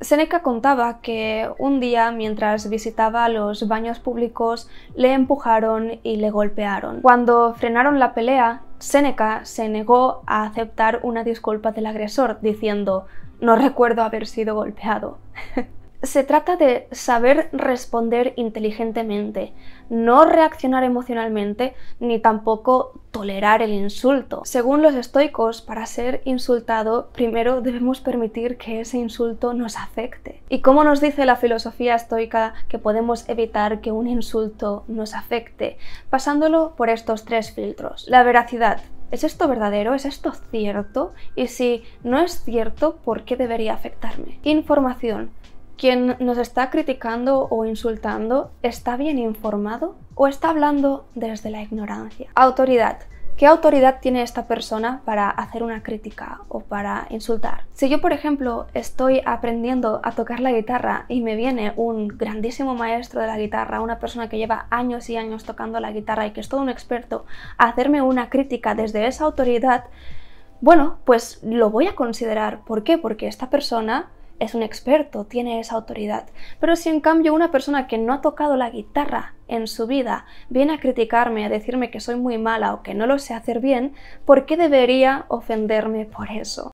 Seneca contaba que un día mientras visitaba los baños públicos le empujaron y le golpearon. Cuando frenaron la pelea, Seneca se negó a aceptar una disculpa del agresor diciendo no recuerdo haber sido golpeado. Se trata de saber responder inteligentemente, no reaccionar emocionalmente ni tampoco tolerar el insulto. Según los estoicos, para ser insultado, primero debemos permitir que ese insulto nos afecte. ¿Y cómo nos dice la filosofía estoica que podemos evitar que un insulto nos afecte? Pasándolo por estos tres filtros. La veracidad. ¿Es esto verdadero? ¿Es esto cierto? Y si no es cierto, ¿por qué debería afectarme? Información quien nos está criticando o insultando está bien informado o está hablando desde la ignorancia. Autoridad. ¿Qué autoridad tiene esta persona para hacer una crítica o para insultar? Si yo, por ejemplo, estoy aprendiendo a tocar la guitarra y me viene un grandísimo maestro de la guitarra, una persona que lleva años y años tocando la guitarra y que es todo un experto, a hacerme una crítica desde esa autoridad, bueno, pues lo voy a considerar. ¿Por qué? Porque esta persona es un experto, tiene esa autoridad. Pero si en cambio una persona que no ha tocado la guitarra en su vida viene a criticarme, a decirme que soy muy mala o que no lo sé hacer bien, ¿por qué debería ofenderme por eso?